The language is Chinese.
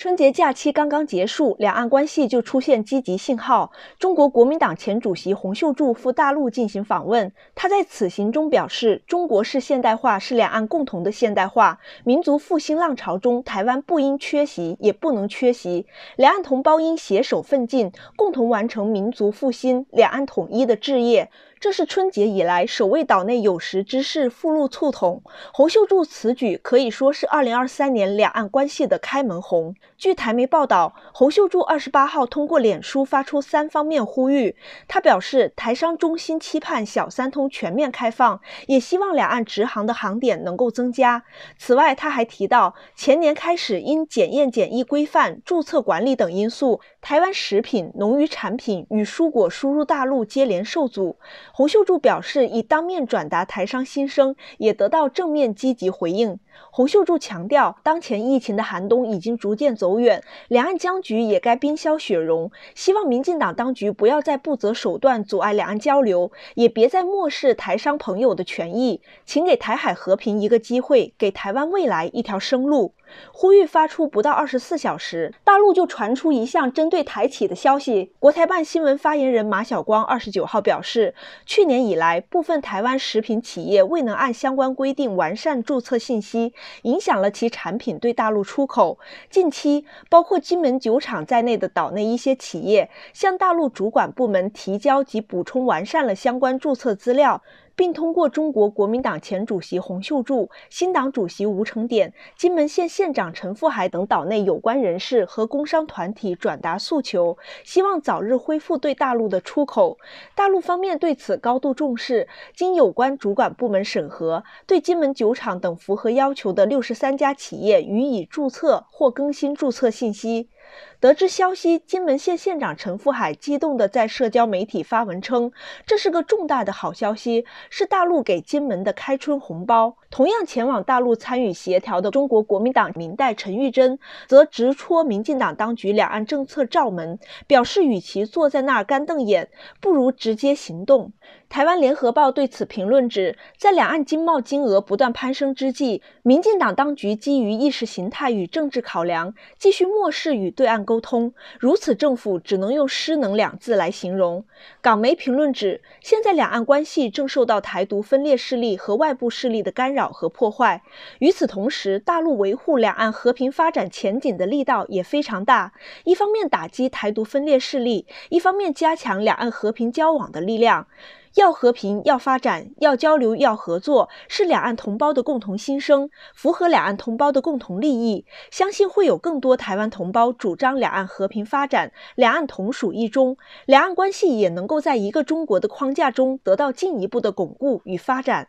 春节假期刚刚结束，两岸关系就出现积极信号。中国国民党前主席洪秀柱赴大陆进行访问，他在此行中表示：“中国式现代化是两岸共同的现代化，民族复兴浪潮中，台湾不应缺席，也不能缺席。两岸同胞应携手奋进，共同完成民族复兴、两岸统一的志业。”这是春节以来首位岛内有识之士赴入促统。侯秀柱此举可以说是二零二三年两岸关系的开门红。据台媒报道，侯秀柱二十八号通过脸书发出三方面呼吁。他表示，台商衷心期盼小三通全面开放，也希望两岸直航的航点能够增加。此外，他还提到，前年开始因检验检疫规范、注册管理等因素，台湾食品、农渔产品与蔬果输入大陆接连受阻。洪秀柱表示，已当面转达台商心声，也得到正面积极回应。洪秀柱强调，当前疫情的寒冬已经逐渐走远，两岸僵局也该冰消雪融。希望民进党当局不要再不择手段阻碍两岸交流，也别再漠视台商朋友的权益。请给台海和平一个机会，给台湾未来一条生路。呼吁发出不到二十四小时，大陆就传出一项针对台企的消息。国台办新闻发言人马晓光二十九号表示，去年以来，部分台湾食品企业未能按相关规定完善注册信息。影响了其产品对大陆出口。近期，包括金门酒厂在内的岛内一些企业向大陆主管部门提交及补充完善了相关注册资料。并通过中国国民党前主席洪秀柱、新党主席吴成典、金门县县长陈富海等岛内有关人士和工商团体转达诉求，希望早日恢复对大陆的出口。大陆方面对此高度重视，经有关主管部门审核，对金门酒厂等符合要求的六十三家企业予以注册或更新注册信息。得知消息，金门县县长陈福海激动地在社交媒体发文称：“这是个重大的好消息，是大陆给金门的开春红包。”同样前往大陆参与协调的中国国民党明代陈玉珍，则直戳民进党当局两岸政策“罩门”，表示与其坐在那儿干瞪眼，不如直接行动。台湾联合报对此评论指，在两岸经贸金额不断攀升之际，民进党当局基于意识形态与政治考量，继续漠视与对岸沟通，如此政府只能用失能两字来形容。港媒评论指，现在两岸关系正受到台独分裂势力和外部势力的干扰和破坏。与此同时，大陆维护两岸和平发展前景的力道也非常大，一方面打击台独分裂势力，一方面加强两岸和平交往的力量。要和平，要发展，要交流，要合作，是两岸同胞的共同心声，符合两岸同胞的共同利益。相信会有更多台湾同胞主张两岸和平发展，两岸同属一中，两岸关系也能够在一个中国的框架中得到进一步的巩固与发展。